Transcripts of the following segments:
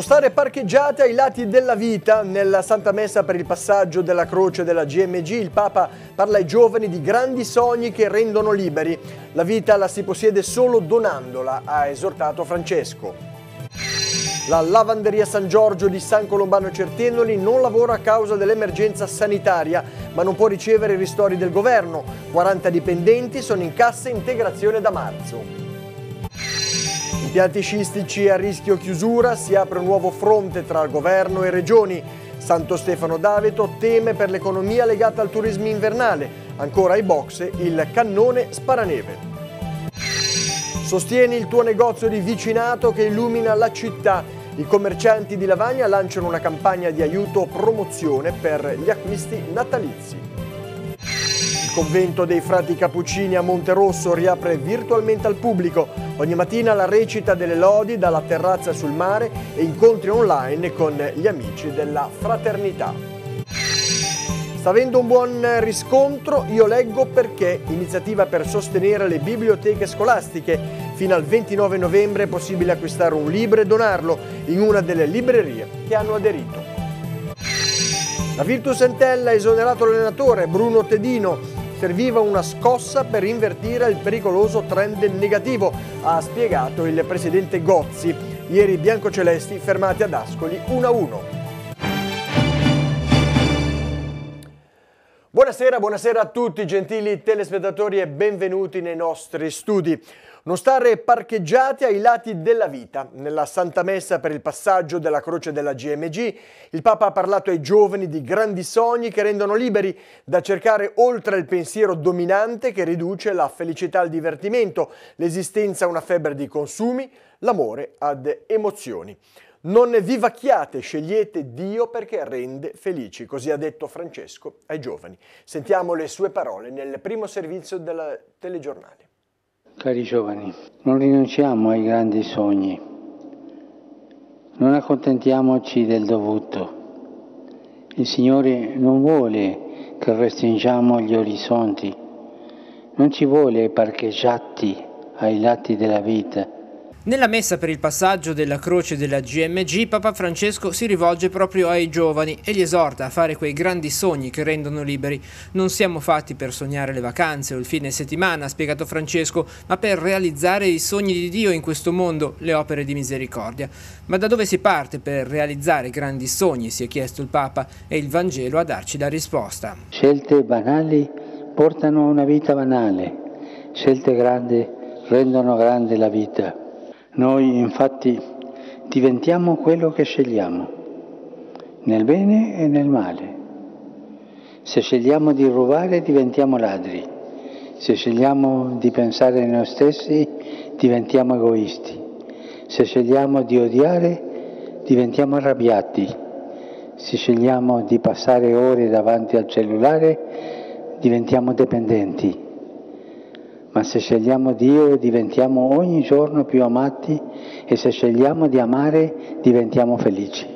Sono state parcheggiate ai lati della vita nella Santa Messa per il passaggio della croce della GMG. Il Papa parla ai giovani di grandi sogni che rendono liberi. La vita la si possiede solo donandola, ha esortato Francesco. La lavanderia San Giorgio di San Colombano Certenoli non lavora a causa dell'emergenza sanitaria, ma non può ricevere i ristori del governo. 40 dipendenti sono in cassa integrazione da marzo. Impianti scistici a rischio chiusura, si apre un nuovo fronte tra governo e regioni. Santo Stefano Daveto teme per l'economia legata al turismo invernale. Ancora ai box il cannone sparaneve. Sostieni il tuo negozio di vicinato che illumina la città. I commercianti di Lavagna lanciano una campagna di aiuto promozione per gli acquisti natalizi. Il convento dei frati cappuccini a Monterosso riapre virtualmente al pubblico. Ogni mattina la recita delle lodi dalla terrazza sul mare e incontri online con gli amici della fraternità. Sta avendo un buon riscontro, io leggo perché iniziativa per sostenere le biblioteche scolastiche. Fino al 29 novembre è possibile acquistare un libro e donarlo in una delle librerie che hanno aderito. La Virtus Entella ha esonerato l'allenatore Bruno Tedino Serviva una scossa per invertire il pericoloso trend negativo, ha spiegato il presidente Gozzi. Ieri i biancocelesti fermati ad Ascoli 1-1. Buonasera, buonasera a tutti gentili telespettatori e benvenuti nei nostri studi. Non stare parcheggiati ai lati della vita. Nella Santa Messa per il passaggio della croce della GMG, il Papa ha parlato ai giovani di grandi sogni che rendono liberi da cercare oltre il pensiero dominante che riduce la felicità al divertimento, l'esistenza a una febbre di consumi, l'amore ad emozioni. Non vivacchiate, scegliete Dio perché rende felici, così ha detto Francesco ai giovani. Sentiamo le sue parole nel primo servizio del telegiornale. Cari giovani, non rinunciamo ai grandi sogni, non accontentiamoci del dovuto. Il Signore non vuole che restringiamo gli orizzonti, non ci vuole parcheggiati ai lati della vita nella messa per il passaggio della croce della GMG, Papa Francesco si rivolge proprio ai giovani e li esorta a fare quei grandi sogni che rendono liberi. Non siamo fatti per sognare le vacanze o il fine settimana, ha spiegato Francesco, ma per realizzare i sogni di Dio in questo mondo, le opere di misericordia. Ma da dove si parte per realizzare grandi sogni, si è chiesto il Papa, e il Vangelo a darci la risposta. Scelte banali portano a una vita banale, scelte grandi rendono grande la vita. Noi infatti diventiamo quello che scegliamo, nel bene e nel male. Se scegliamo di rubare diventiamo ladri, se scegliamo di pensare a noi stessi diventiamo egoisti, se scegliamo di odiare diventiamo arrabbiati, se scegliamo di passare ore davanti al cellulare diventiamo dipendenti ma se scegliamo Dio diventiamo ogni giorno più amati e se scegliamo di amare diventiamo felici.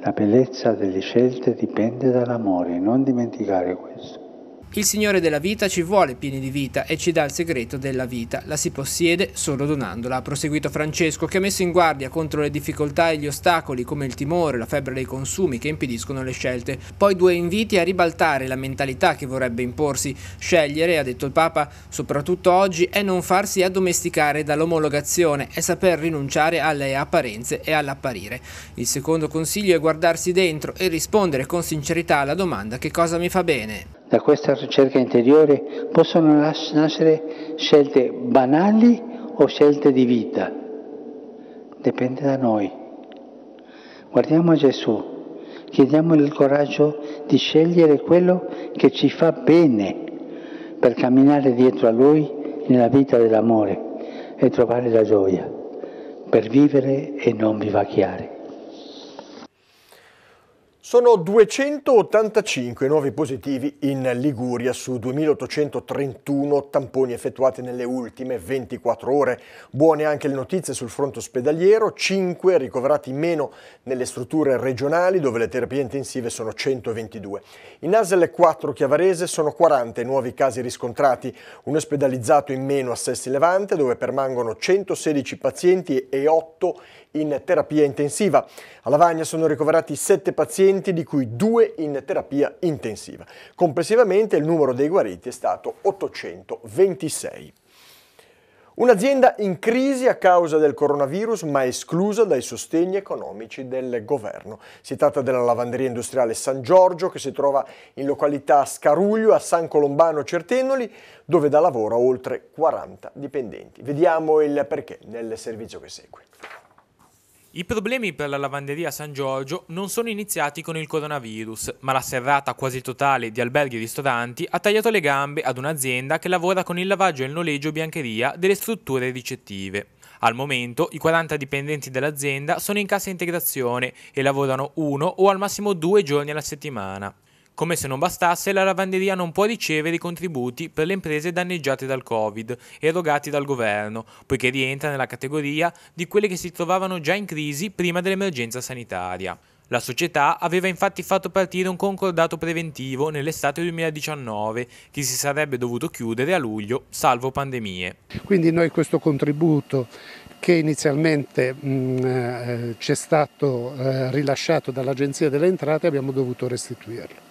La bellezza delle scelte dipende dall'amore, non dimenticare questo. Il Signore della vita ci vuole pieni di vita e ci dà il segreto della vita, la si possiede solo donandola, ha proseguito Francesco, che ha messo in guardia contro le difficoltà e gli ostacoli come il timore, la febbre dei consumi che impediscono le scelte. Poi due inviti a ribaltare la mentalità che vorrebbe imporsi. Scegliere, ha detto il Papa, soprattutto oggi, è non farsi addomesticare dall'omologazione, è saper rinunciare alle apparenze e all'apparire. Il secondo consiglio è guardarsi dentro e rispondere con sincerità alla domanda che cosa mi fa bene. Da questa ricerca interiore possono nascere scelte banali o scelte di vita. Dipende da noi. Guardiamo Gesù, chiediamogli il coraggio di scegliere quello che ci fa bene per camminare dietro a Lui nella vita dell'amore e trovare la gioia, per vivere e non vivacchiare. Sono 285 nuovi positivi in Liguria su 2831 tamponi effettuati nelle ultime 24 ore. Buone anche le notizie sul fronte ospedaliero, 5 ricoverati meno nelle strutture regionali dove le terapie intensive sono 122. In ASL 4 Chiavarese sono 40 i nuovi casi riscontrati, un ospedalizzato in meno a Sessi Levante dove permangono 116 pazienti e 8 in terapia intensiva. A Lavagna sono ricoverati 7 pazienti, di cui 2 in terapia intensiva. Complessivamente il numero dei guariti è stato 826. Un'azienda in crisi a causa del coronavirus ma esclusa dai sostegni economici del governo. Si tratta della lavanderia industriale San Giorgio che si trova in località Scaruglio a San Colombano Certennoli dove dà lavoro a oltre 40 dipendenti. Vediamo il perché nel servizio che segue. I problemi per la lavanderia San Giorgio non sono iniziati con il coronavirus, ma la serrata quasi totale di alberghi e ristoranti ha tagliato le gambe ad un'azienda che lavora con il lavaggio e il noleggio biancheria delle strutture ricettive. Al momento i 40 dipendenti dell'azienda sono in cassa integrazione e lavorano uno o al massimo due giorni alla settimana. Come se non bastasse, la lavanderia non può ricevere i contributi per le imprese danneggiate dal Covid erogati dal governo, poiché rientra nella categoria di quelle che si trovavano già in crisi prima dell'emergenza sanitaria. La società aveva infatti fatto partire un concordato preventivo nell'estate 2019 che si sarebbe dovuto chiudere a luglio, salvo pandemie. Quindi noi questo contributo che inizialmente eh, ci è stato eh, rilasciato dall'Agenzia delle Entrate abbiamo dovuto restituirlo.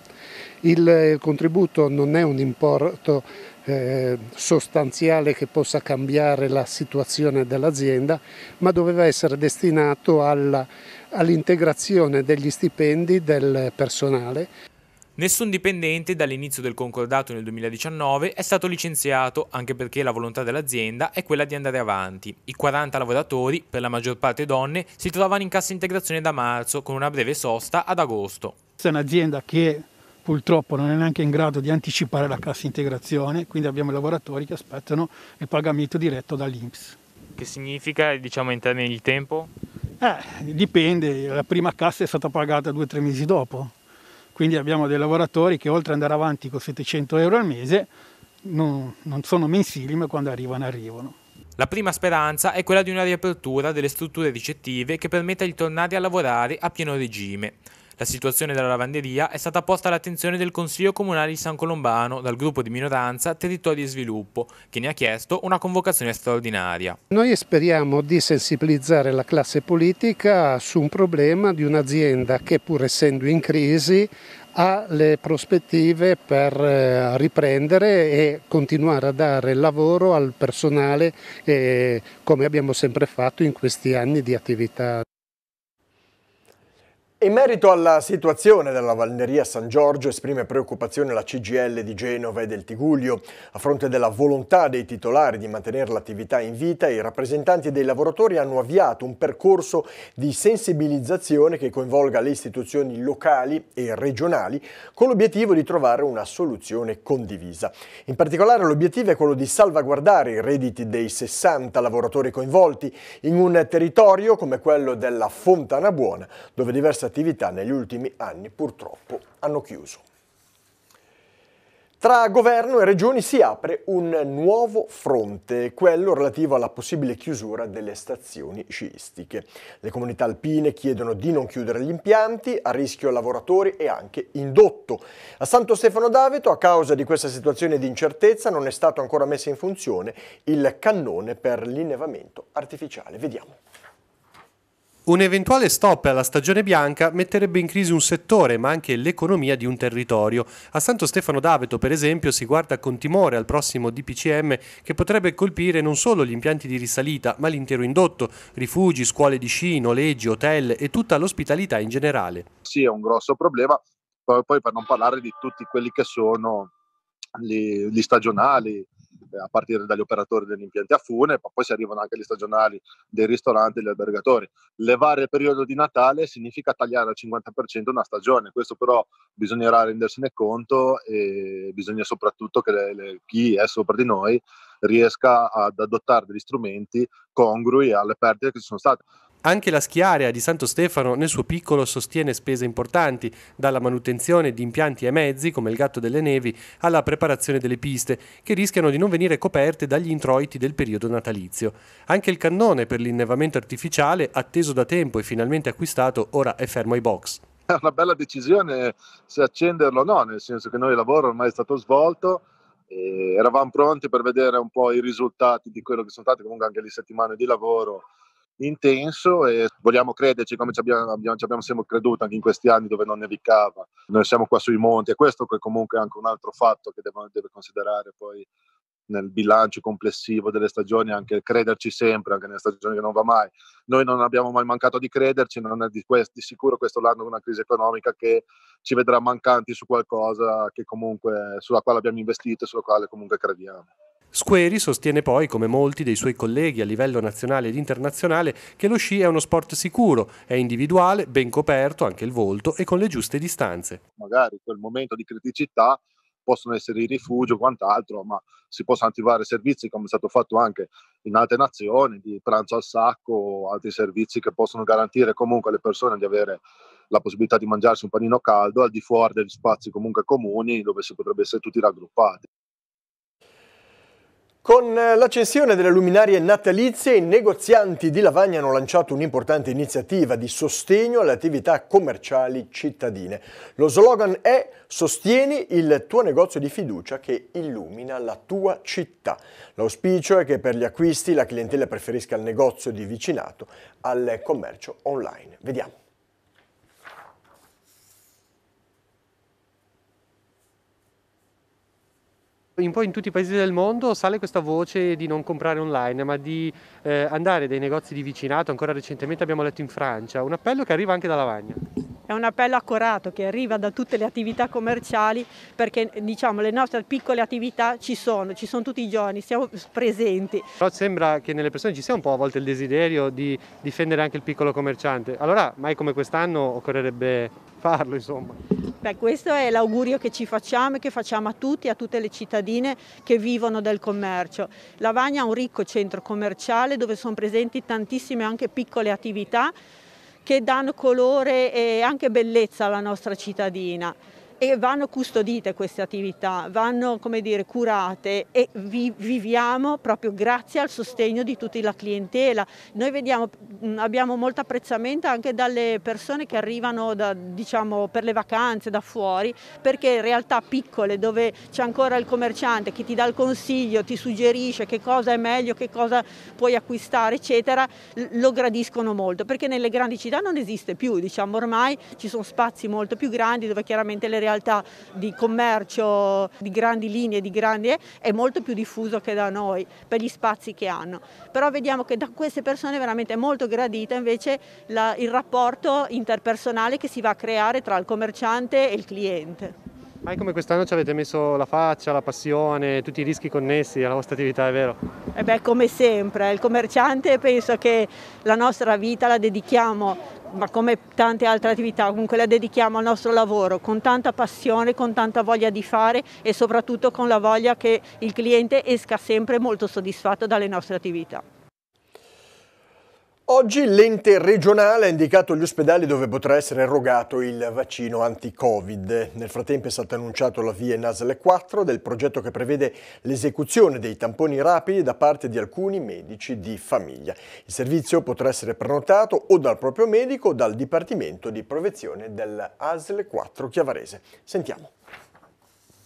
Il, il contributo non è un importo eh, sostanziale che possa cambiare la situazione dell'azienda, ma doveva essere destinato all'integrazione degli stipendi del personale. Nessun dipendente dall'inizio del concordato nel 2019 è stato licenziato, anche perché la volontà dell'azienda è quella di andare avanti. I 40 lavoratori, per la maggior parte donne, si trovano in cassa integrazione da marzo, con una breve sosta ad agosto. Questa È un'azienda che purtroppo non è neanche in grado di anticipare la cassa integrazione, quindi abbiamo i lavoratori che aspettano il pagamento diretto dall'Inps. Che significa diciamo, in termini di tempo? Eh, dipende, la prima cassa è stata pagata due o tre mesi dopo, quindi abbiamo dei lavoratori che oltre ad andare avanti con 700 euro al mese non, non sono mensili ma quando arrivano arrivano. La prima speranza è quella di una riapertura delle strutture ricettive che permetta di tornare a lavorare a pieno regime. La situazione della lavanderia è stata posta all'attenzione del Consiglio Comunale di San Colombano dal gruppo di minoranza Territori e Sviluppo, che ne ha chiesto una convocazione straordinaria. Noi speriamo di sensibilizzare la classe politica su un problema di un'azienda che pur essendo in crisi ha le prospettive per eh, riprendere e continuare a dare lavoro al personale eh, come abbiamo sempre fatto in questi anni di attività. In merito alla situazione della Valneria San Giorgio esprime preoccupazione la CGL di Genova e del Tiguglio. A fronte della volontà dei titolari di mantenere l'attività in vita, i rappresentanti dei lavoratori hanno avviato un percorso di sensibilizzazione che coinvolga le istituzioni locali e regionali con l'obiettivo di trovare una soluzione condivisa. In particolare l'obiettivo è quello di salvaguardare i redditi dei 60 lavoratori coinvolti in un territorio come quello della Fontana Buona, dove diverse attività attività negli ultimi anni purtroppo hanno chiuso. Tra governo e regioni si apre un nuovo fronte, quello relativo alla possibile chiusura delle stazioni sciistiche. Le comunità alpine chiedono di non chiudere gli impianti, a rischio lavoratori e anche indotto. A Santo Stefano d'Aveto, a causa di questa situazione di incertezza, non è stato ancora messo in funzione il cannone per l'innevamento artificiale. Vediamo. Un eventuale stop alla stagione bianca metterebbe in crisi un settore, ma anche l'economia di un territorio. A Santo Stefano d'Aveto, per esempio, si guarda con timore al prossimo DPCM che potrebbe colpire non solo gli impianti di risalita, ma l'intero indotto, rifugi, scuole di sci, noleggi, hotel e tutta l'ospitalità in generale. Sì, è un grosso problema, poi per non parlare di tutti quelli che sono gli, gli stagionali, eh, a partire dagli operatori degli impianti a fune, ma poi si arrivano anche agli stagionali dei ristoranti e degli albergatori. Levare il periodo di Natale significa tagliare al 50% una stagione, questo però bisognerà rendersene conto e bisogna soprattutto che le, le, chi è sopra di noi riesca ad adottare degli strumenti congrui alle perdite che ci sono state. Anche la schiarea di Santo Stefano nel suo piccolo sostiene spese importanti, dalla manutenzione di impianti e mezzi come il gatto delle nevi alla preparazione delle piste, che rischiano di non venire coperte dagli introiti del periodo natalizio. Anche il cannone per l'innevamento artificiale, atteso da tempo e finalmente acquistato, ora è fermo ai box. È una bella decisione se accenderlo o no, nel senso che noi il lavoro ormai è stato svolto, eravamo pronti per vedere un po' i risultati di quello che sono stati comunque anche le settimane di lavoro intenso e vogliamo crederci come ci abbiamo, abbiamo, ci abbiamo, sempre creduto anche in questi anni dove non nevicava. Noi siamo qua sui monti e questo è comunque anche un altro fatto che deve, deve considerare poi nel bilancio complessivo delle stagioni, anche crederci sempre, anche nelle stagioni che non va mai. Noi non abbiamo mai mancato di crederci, non è di, questo, di sicuro questo l'anno con una crisi economica che ci vedrà mancanti su qualcosa che comunque, sulla quale abbiamo investito e sulla quale comunque crediamo. Squeri sostiene poi, come molti dei suoi colleghi a livello nazionale ed internazionale, che lo sci è uno sport sicuro, è individuale, ben coperto, anche il volto e con le giuste distanze. Magari in quel momento di criticità possono essere i rifugio o quant'altro, ma si possono attivare servizi come è stato fatto anche in altre nazioni, di pranzo al sacco o altri servizi che possono garantire comunque alle persone di avere la possibilità di mangiarsi un panino caldo al di fuori degli spazi comunque comuni dove si potrebbe essere tutti raggruppati. Con eh, l'accensione delle luminarie natalizie, i negozianti di Lavagna hanno lanciato un'importante iniziativa di sostegno alle attività commerciali cittadine. Lo slogan è Sostieni il tuo negozio di fiducia che illumina la tua città. L'auspicio è che per gli acquisti la clientela preferisca il negozio di vicinato al commercio online. Vediamo. un po' in tutti i paesi del mondo sale questa voce di non comprare online, ma di eh, andare dai negozi di vicinato, ancora recentemente abbiamo letto in Francia, un appello che arriva anche da Lavagna. È un appello accorato che arriva da tutte le attività commerciali perché diciamo, le nostre piccole attività ci sono, ci sono tutti i giorni, siamo presenti. Però sembra che nelle persone ci sia un po' a volte il desiderio di difendere anche il piccolo commerciante. Allora mai come quest'anno occorrerebbe farlo insomma. Beh, questo è l'augurio che ci facciamo e che facciamo a tutti, a tutte le cittadine che vivono del commercio. Lavagna è un ricco centro commerciale dove sono presenti tantissime anche piccole attività che danno colore e anche bellezza alla nostra cittadina e vanno custodite queste attività, vanno dire, curate e vi viviamo proprio grazie al sostegno di tutta la clientela. Noi vediamo, abbiamo molto apprezzamento anche dalle persone che arrivano da, diciamo, per le vacanze da fuori, perché in realtà piccole dove c'è ancora il commerciante che ti dà il consiglio, ti suggerisce che cosa è meglio, che cosa puoi acquistare, eccetera, lo gradiscono molto, perché nelle grandi città non esiste più, diciamo ormai ci sono spazi molto più grandi dove chiaramente le realtà di commercio di grandi linee, di grandi, è molto più diffuso che da noi per gli spazi che hanno. Però vediamo che da queste persone è veramente molto gradita invece la, il rapporto interpersonale che si va a creare tra il commerciante e il cliente. Ma come quest'anno ci avete messo la faccia, la passione, tutti i rischi connessi alla vostra attività, è vero? E eh beh, come sempre, il commerciante penso che la nostra vita la dedichiamo ma come tante altre attività, comunque la dedichiamo al nostro lavoro con tanta passione, con tanta voglia di fare e soprattutto con la voglia che il cliente esca sempre molto soddisfatto dalle nostre attività. Oggi l'ente regionale ha indicato gli ospedali dove potrà essere erogato il vaccino anti-Covid. Nel frattempo è stato annunciato l'avvio in ASL 4 del progetto che prevede l'esecuzione dei tamponi rapidi da parte di alcuni medici di famiglia. Il servizio potrà essere prenotato o dal proprio medico o dal Dipartimento di Provezione dell'ASL 4 Chiavarese. Sentiamo.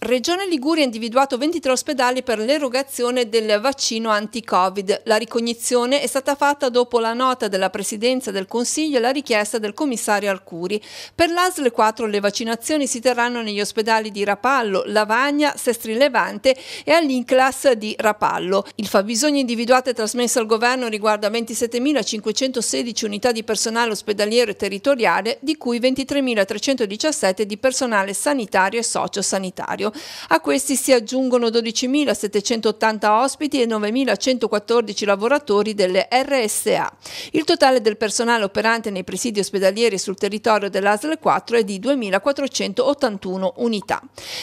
Regione Liguria ha individuato 23 ospedali per l'erogazione del vaccino anti-Covid. La ricognizione è stata fatta dopo la nota della Presidenza del Consiglio e la richiesta del commissario Alcuri. Per l'ASL 4 le vaccinazioni si terranno negli ospedali di Rapallo, Lavagna, Sestri Levante e all'Inclas di Rapallo. Il fabbisogno individuato e trasmesso al governo riguarda 27.516 unità di personale ospedaliero e territoriale, di cui 23.317 di personale sanitario e sociosanitario. A questi si aggiungono 12.780 ospiti e 9.114 lavoratori delle RSA. Il totale del personale operante nei presidi ospedalieri sul territorio dell'ASL 4 è di 2.481 unità.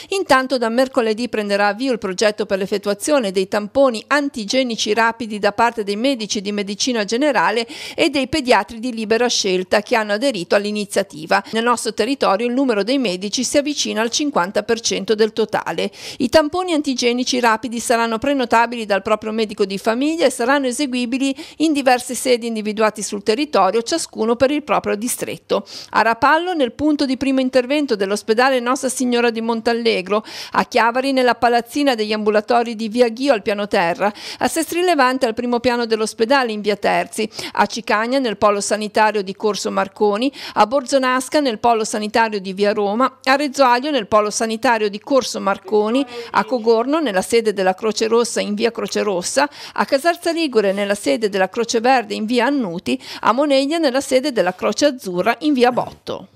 Intanto da mercoledì prenderà avvio il progetto per l'effettuazione dei tamponi antigenici rapidi da parte dei medici di medicina generale e dei pediatri di libera scelta che hanno aderito all'iniziativa. Nel nostro territorio il numero dei medici si avvicina al 50% del totale. I tamponi antigenici rapidi saranno prenotabili dal proprio medico di famiglia e saranno eseguibili in diverse sedi individuate sul territorio, ciascuno per il proprio distretto. A Rapallo, nel punto di primo intervento dell'ospedale Nostra Signora di Montallegro, a Chiavari, nella palazzina degli ambulatori di Via Ghio al piano terra, a Sestri Levante al primo piano dell'ospedale in Via Terzi, a Cicagna nel polo sanitario di Corso Marconi, a Borzonasca nel polo sanitario di Via Roma, a Rezzoaglio nel polo sanitario di Corso Corso Marconi, a Cogorno nella sede della Croce Rossa in via Croce Rossa, a Casalza Ligure nella sede della Croce Verde in via Annuti, a Moneglia nella sede della Croce Azzurra in via Botto.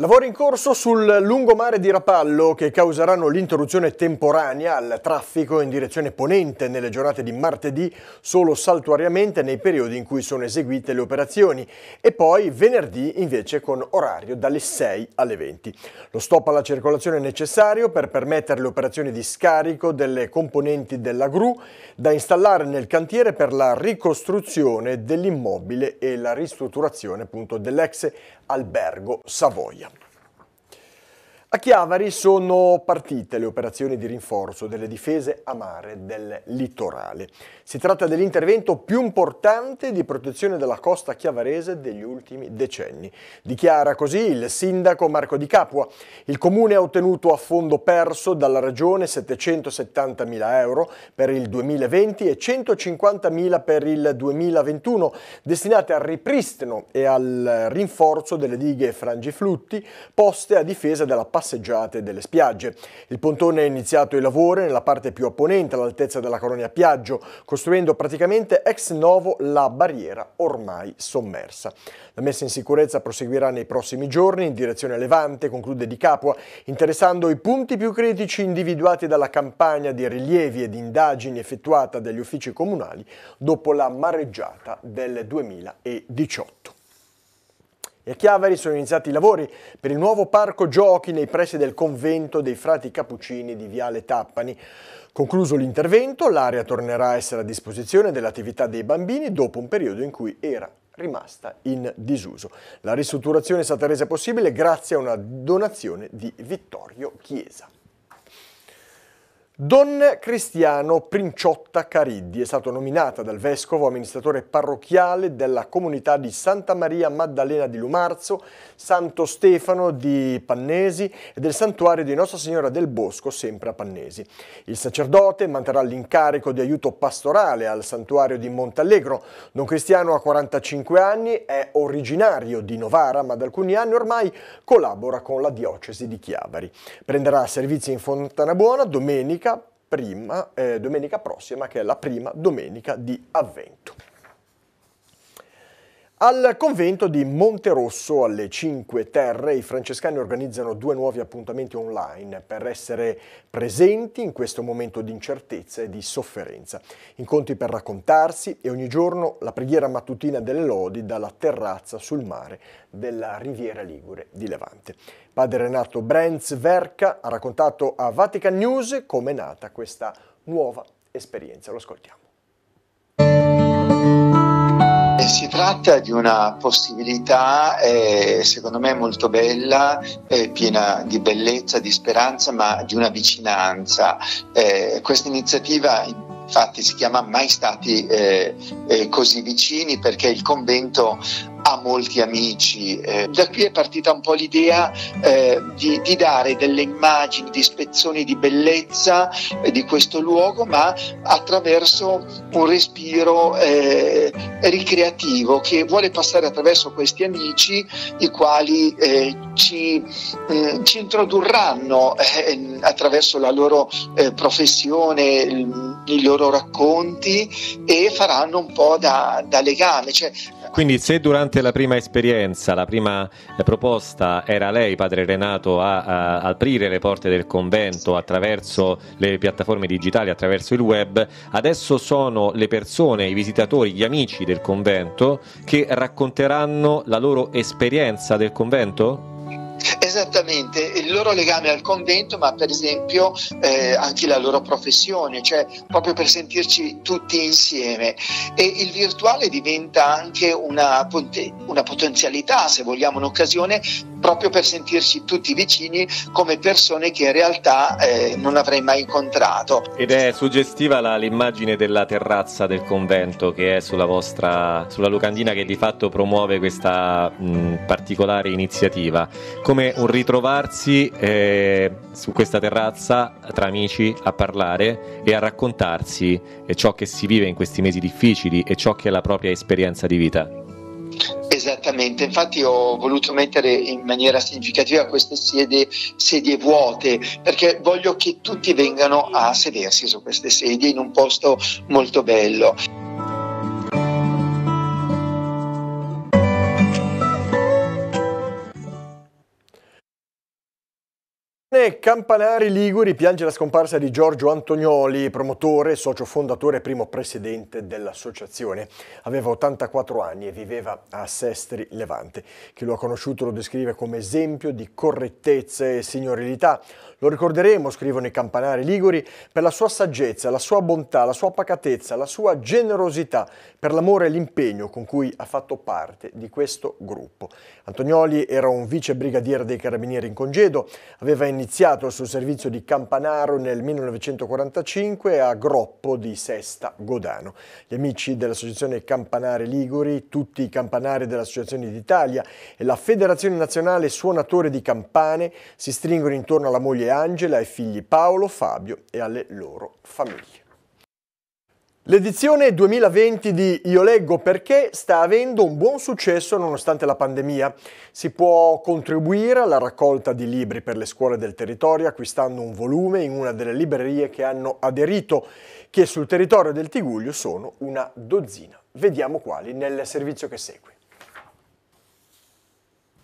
Lavori in corso sul lungomare di Rapallo che causeranno l'interruzione temporanea al traffico in direzione ponente nelle giornate di martedì solo saltuariamente nei periodi in cui sono eseguite le operazioni e poi venerdì invece con orario dalle 6 alle 20. Lo stop alla circolazione è necessario per permettere le operazioni di scarico delle componenti della gru da installare nel cantiere per la ricostruzione dell'immobile e la ristrutturazione dell'ex albergo Savoia. A Chiavari sono partite le operazioni di rinforzo delle difese a mare del litorale. Si tratta dell'intervento più importante di protezione della costa chiavarese degli ultimi decenni. Dichiara così il sindaco Marco Di Capua. Il comune ha ottenuto a fondo perso dalla regione 770.000 euro per il 2020 e 150.000 per il 2021, destinate al ripristino e al rinforzo delle dighe frangiflutti poste a difesa della passata passeggiate delle spiagge. Il pontone ha iniziato i lavori nella parte più opponente all'altezza della colonia Piaggio, costruendo praticamente ex novo la barriera ormai sommersa. La messa in sicurezza proseguirà nei prossimi giorni in direzione Levante, conclude Di Capua, interessando i punti più critici individuati dalla campagna di rilievi ed indagini effettuata dagli uffici comunali dopo la mareggiata del 2018 e a Chiaveri sono iniziati i lavori per il nuovo parco giochi nei pressi del convento dei frati cappuccini di Viale Tappani. Concluso l'intervento, l'area tornerà a essere a disposizione dell'attività dei bambini dopo un periodo in cui era rimasta in disuso. La ristrutturazione è stata resa possibile grazie a una donazione di Vittorio Chiesa. Don Cristiano Princiotta Cariddi è stato nominata dal vescovo amministratore parrocchiale della comunità di Santa Maria Maddalena di Lumarzo, Santo Stefano di Pannesi e del santuario di Nostra Signora del Bosco, sempre a Pannesi. Il sacerdote manterrà l'incarico di aiuto pastorale al santuario di Montallegro. Don Cristiano ha 45 anni, è originario di Novara, ma da alcuni anni ormai collabora con la diocesi di Chiavari. Prenderà servizi in Fontana Buona domenica prima, eh, domenica prossima, che è la prima domenica di avvento. Al convento di Monterosso alle Cinque Terre i francescani organizzano due nuovi appuntamenti online per essere presenti in questo momento di incertezza e di sofferenza. Incontri per raccontarsi e ogni giorno la preghiera mattutina delle lodi dalla terrazza sul mare della Riviera Ligure di Levante. Padre Renato Brenz Verca ha raccontato a Vatican News come è nata questa nuova esperienza. Lo ascoltiamo si tratta di una possibilità, eh, secondo me, molto bella, eh, piena di bellezza, di speranza, ma di una vicinanza. Eh, questa iniziativa infatti si chiama Mai stati eh, eh, così vicini perché il convento ha molti amici. Eh, da qui è partita un po' l'idea eh, di, di, dare delle immagini, di spezzoni di bellezza eh, di questo luogo, ma attraverso un respiro eh, ricreativo che vuole passare attraverso questi amici, i quali eh, ci, mh, mm, ci, introdurranno eh, attraverso la loro professione, il, i loro racconti e faranno un po' da, da legame. Cioè, Quindi se durante sicuramente la prima esperienza, la prima eh, proposta era lei, padre Renato, a, a aprire le porte del convento attraverso le piattaforme digitali, attraverso il web. Adesso sono le persone, i visitatori, gli amici del convento che racconteranno la loro esperienza del convento? Esattamente, il loro legame al convento, ma per esempio eh, anche la loro professione, cioè proprio per sentirci tutti insieme. E il virtuale diventa anche una, una potenzialità, se vogliamo, un'occasione proprio per sentirci tutti vicini come persone che in realtà eh, non avrei mai incontrato. Ed è suggestiva la, l'immagine della terrazza del convento che è sulla vostra sulla locandina che di fatto promuove questa mh, particolare iniziativa come un ritrovarsi eh, su questa terrazza tra amici a parlare e a raccontarsi eh, ciò che si vive in questi mesi difficili e ciò che è la propria esperienza di vita. Esattamente, infatti ho voluto mettere in maniera significativa queste sedie, sedie, vuote perché voglio che tutti vengano a sedersi su queste sedie in un posto molto bello. E Campanari Liguri piange la scomparsa di Giorgio Antonioli, promotore, socio fondatore e primo presidente dell'associazione. Aveva 84 anni e viveva a Sestri Levante. Chi lo ha conosciuto lo descrive come esempio di correttezza e signorilità. Lo ricorderemo, scrivono i Campanari Liguri, per la sua saggezza, la sua bontà, la sua pacatezza, la sua generosità, per l'amore e l'impegno con cui ha fatto parte di questo gruppo. Antonioli era un vice brigadiere dei carabinieri in congedo, aveva iniziato iniziato il suo servizio di campanaro nel 1945 a Groppo di Sesta Godano. Gli amici dell'Associazione Campanare Liguri, tutti i campanari dell'Associazione d'Italia e la Federazione Nazionale Suonatore di Campane si stringono intorno alla moglie Angela, ai figli Paolo, Fabio e alle loro famiglie. L'edizione 2020 di Io leggo perché sta avendo un buon successo nonostante la pandemia. Si può contribuire alla raccolta di libri per le scuole del territorio acquistando un volume in una delle librerie che hanno aderito, che sul territorio del Tiguglio sono una dozzina. Vediamo quali nel servizio che segue.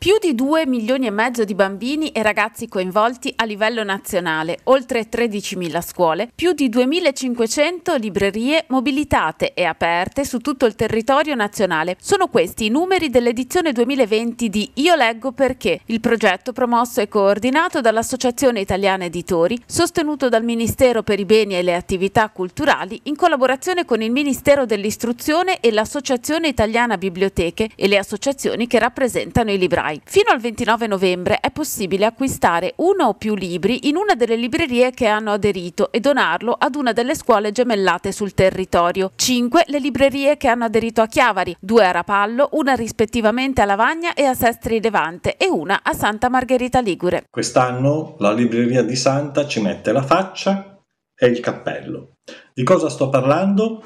Più di 2 milioni e mezzo di bambini e ragazzi coinvolti a livello nazionale, oltre 13.000 scuole, più di 2.500 librerie mobilitate e aperte su tutto il territorio nazionale. Sono questi i numeri dell'edizione 2020 di Io leggo perché, il progetto promosso e coordinato dall'Associazione Italiana Editori, sostenuto dal Ministero per i beni e le attività culturali in collaborazione con il Ministero dell'Istruzione e l'Associazione Italiana Biblioteche e le associazioni che rappresentano i librai. Spotify. Fino al 29 novembre è possibile acquistare uno o più libri in una delle librerie che hanno aderito e donarlo ad una delle scuole gemellate sul territorio. 5 le librerie che hanno aderito a Chiavari, due a Rapallo, una rispettivamente a Lavagna e a Sestri Levante e una a Santa Margherita Ligure. Quest'anno la libreria di Santa ci mette la faccia e il cappello. Di cosa sto parlando?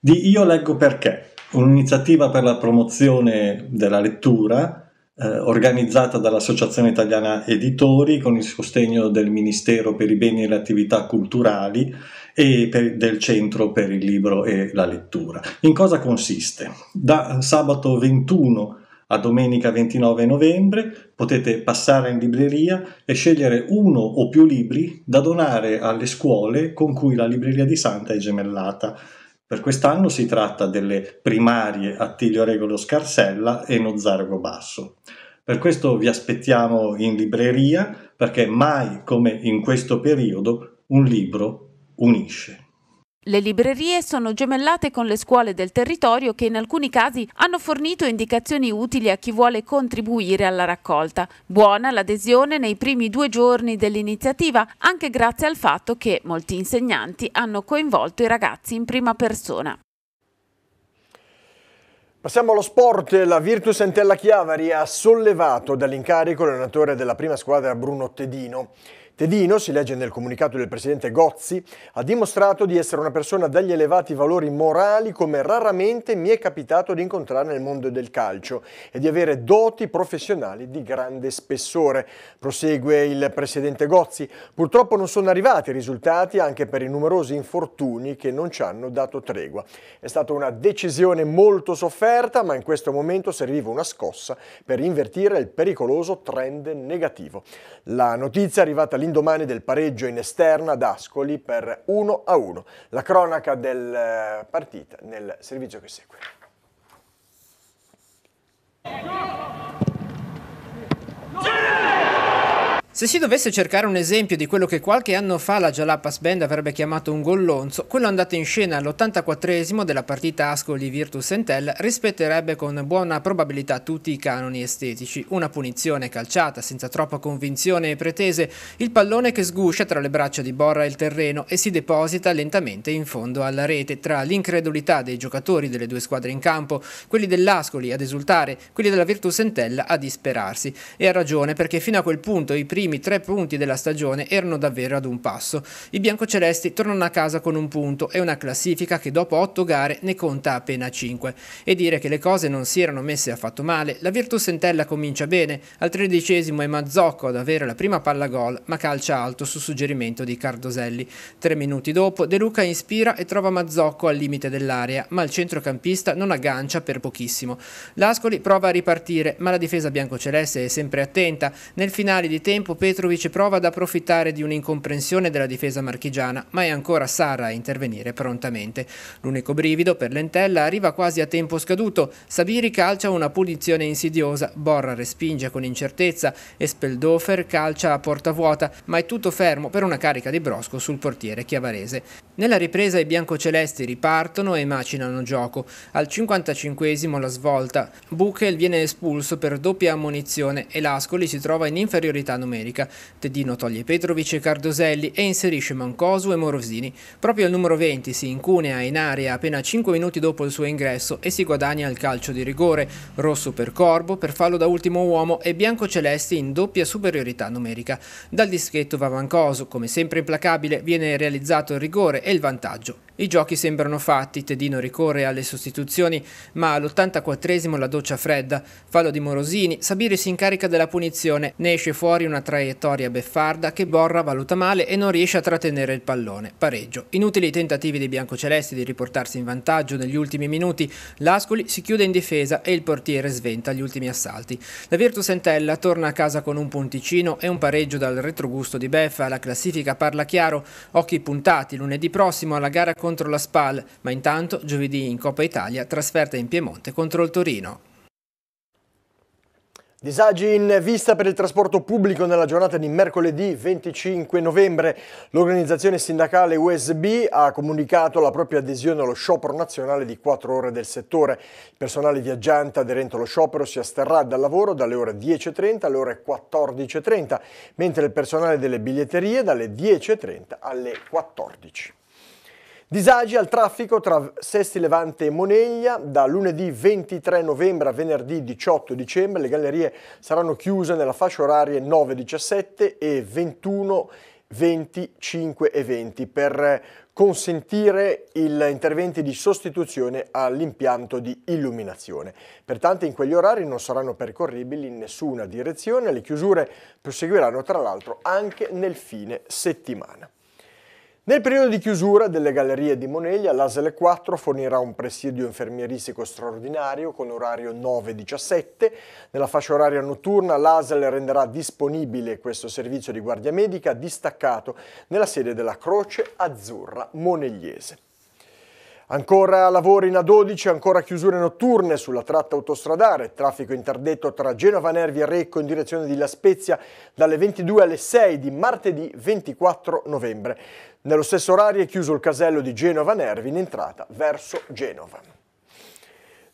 Di Io leggo perché, un'iniziativa per la promozione della lettura eh, organizzata dall'Associazione Italiana Editori con il sostegno del Ministero per i beni e le attività culturali e per, del Centro per il libro e la lettura. In cosa consiste? Da sabato 21 a domenica 29 novembre potete passare in libreria e scegliere uno o più libri da donare alle scuole con cui la libreria di Santa è gemellata. Per quest'anno si tratta delle primarie Attilio Regolo Scarsella e Nozzargo Basso. Per questo vi aspettiamo in libreria perché mai come in questo periodo un libro unisce. Le librerie sono gemellate con le scuole del territorio che in alcuni casi hanno fornito indicazioni utili a chi vuole contribuire alla raccolta. Buona l'adesione nei primi due giorni dell'iniziativa, anche grazie al fatto che molti insegnanti hanno coinvolto i ragazzi in prima persona. Passiamo allo sport, la Virtus Entella Chiavari ha sollevato dall'incarico l'allenatore della prima squadra Bruno Tedino. Tedino, si legge nel comunicato del presidente Gozzi, ha dimostrato di essere una persona dagli elevati valori morali come raramente mi è capitato di incontrare nel mondo del calcio e di avere doti professionali di grande spessore. Prosegue il presidente Gozzi. Purtroppo non sono arrivati i risultati anche per i numerosi infortuni che non ci hanno dato tregua. È stata una decisione molto sofferta, ma in questo momento serviva una scossa per invertire il pericoloso trend negativo. La notizia è arrivata all'interno all'indomani del pareggio in esterna ad Ascoli per 1-1. a La cronaca del eh, partita nel servizio che segue. Giro! Se si dovesse cercare un esempio di quello che qualche anno fa la Jalapas Band avrebbe chiamato un gollonzo, quello andato in scena all'84esimo della partita Ascoli-Virtus Sentel rispetterebbe con buona probabilità tutti i canoni estetici. Una punizione calciata, senza troppa convinzione e pretese, il pallone che sguscia tra le braccia di Borra e il terreno e si deposita lentamente in fondo alla rete, tra l'incredulità dei giocatori delle due squadre in campo, quelli dell'Ascoli ad esultare, quelli della Virtus Sentel a disperarsi. E ha ragione perché fino a quel punto i primi primi tre punti della stagione erano davvero ad un passo. I biancocelesti tornano a casa con un punto e una classifica che dopo otto gare ne conta appena cinque. E dire che le cose non si erano messe affatto male, la Virtus Entella comincia bene, al tredicesimo è Mazzocco ad avere la prima palla gol, ma calcia alto su suggerimento di Cardoselli. Tre minuti dopo De Luca inspira e trova Mazzocco al limite dell'area, ma il centrocampista non aggancia per pochissimo. L'Ascoli prova a ripartire, ma la difesa biancoceleste è sempre attenta. Nel finale di tempo Petrovic prova ad approfittare di un'incomprensione della difesa marchigiana, ma è ancora Sarra a intervenire prontamente. L'unico brivido per Lentella arriva quasi a tempo scaduto. Sabiri calcia una punizione insidiosa, Borra respinge con incertezza e Speldofer calcia a porta vuota, ma è tutto fermo per una carica di Brosco sul portiere chiavarese. Nella ripresa i biancocelesti ripartono e macinano gioco. Al 55 la svolta. Buchel viene espulso per doppia ammonizione e l'Ascoli si trova in inferiorità numerica Repubblica. Tedino toglie Petrovic e Cardoselli e inserisce Mancosu e Morosini. Proprio al numero 20 si incunea in area appena 5 minuti dopo il suo ingresso e si guadagna il calcio di rigore, rosso per Corbo per fallo da ultimo uomo e Bianco Celesti in doppia superiorità numerica. Dal dischetto va Mancosu, come sempre implacabile, viene realizzato il rigore e il vantaggio i giochi sembrano fatti, Tedino ricorre alle sostituzioni, ma all'84esimo la doccia fredda, fallo di Morosini, Sabiri si incarica della punizione, ne esce fuori una traiettoria beffarda che Borra valuta male e non riesce a trattenere il pallone, pareggio. Inutili i tentativi dei biancocelesti di riportarsi in vantaggio negli ultimi minuti, l'Ascoli si chiude in difesa e il portiere sventa gli ultimi assalti. La Virtus Entella torna a casa con un punticino e un pareggio dal retrogusto di Beffa, la classifica parla chiaro, occhi puntati lunedì prossimo alla gara con contro la SPAL, ma intanto giovedì in Coppa Italia trasferta in Piemonte contro il Torino. Disagi in vista per il trasporto pubblico nella giornata di mercoledì 25 novembre. L'organizzazione sindacale USB ha comunicato la propria adesione allo sciopero nazionale di 4 ore del settore. Il personale viaggiante aderente allo sciopero si asterrà dal lavoro dalle ore 10.30 alle ore 14.30, mentre il personale delle biglietterie dalle 10.30 alle 14.00. Disagi al traffico tra Sesti Levante e Moneglia da lunedì 23 novembre a venerdì 18 dicembre. Le gallerie saranno chiuse nella fascia orarie 9-17 e 21 25 e 20 per consentire gli interventi di sostituzione all'impianto di illuminazione. Pertanto in quegli orari non saranno percorribili in nessuna direzione, le chiusure proseguiranno tra l'altro anche nel fine settimana. Nel periodo di chiusura delle gallerie di Moneglia, l'ASL 4 fornirà un presidio infermieristico straordinario con orario 9-17. Nella fascia oraria notturna l'ASL renderà disponibile questo servizio di guardia medica distaccato nella sede della Croce Azzurra Monegliese. Ancora lavori in A12, ancora chiusure notturne sulla tratta autostradale, traffico interdetto tra Genova Nervi e Recco in direzione di La Spezia dalle 22 alle 6 di martedì 24 novembre. Nello stesso orario è chiuso il casello di Genova Nervi in entrata verso Genova.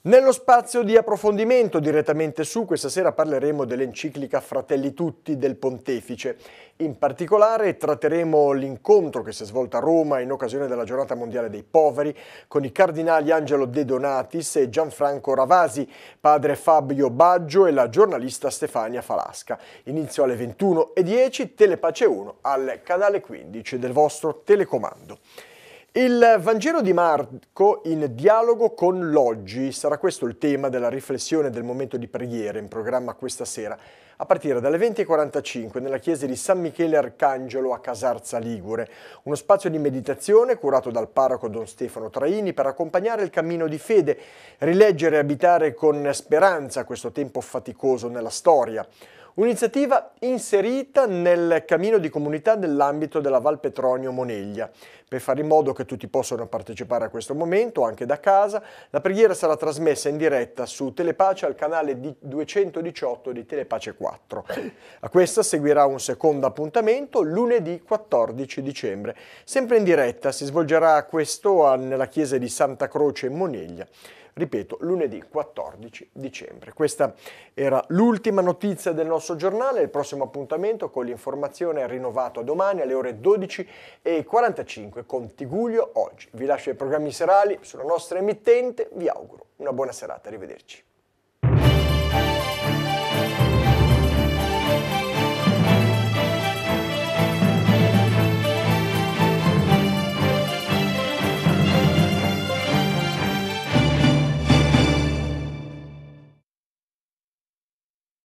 Nello spazio di approfondimento direttamente su, questa sera parleremo dell'enciclica Fratelli Tutti del Pontefice. In particolare tratteremo l'incontro che si è svolto a Roma in occasione della Giornata Mondiale dei Poveri con i cardinali Angelo De Donatis e Gianfranco Ravasi, padre Fabio Baggio e la giornalista Stefania Falasca. Inizio alle 21.10, Telepace 1 al canale 15 del vostro telecomando. Il Vangelo di Marco in dialogo con l'oggi sarà questo il tema della riflessione del momento di preghiera in programma questa sera, a partire dalle 20.45 nella chiesa di San Michele Arcangelo a Casarza Ligure, uno spazio di meditazione curato dal parroco Don Stefano Traini per accompagnare il cammino di fede, rileggere e abitare con speranza questo tempo faticoso nella storia. Un'iniziativa inserita nel cammino di comunità nell'ambito della Val Petronio Moneglia. Per fare in modo che tutti possano partecipare a questo momento, anche da casa, la preghiera sarà trasmessa in diretta su Telepace al canale 218 di Telepace 4. A questa seguirà un secondo appuntamento lunedì 14 dicembre. Sempre in diretta si svolgerà questo nella chiesa di Santa Croce in Moneglia ripeto, lunedì 14 dicembre. Questa era l'ultima notizia del nostro giornale, il prossimo appuntamento con l'informazione è rinnovato domani alle ore 12.45 con Tiguglio oggi. Vi lascio i programmi serali sulla nostra emittente, vi auguro una buona serata, arrivederci.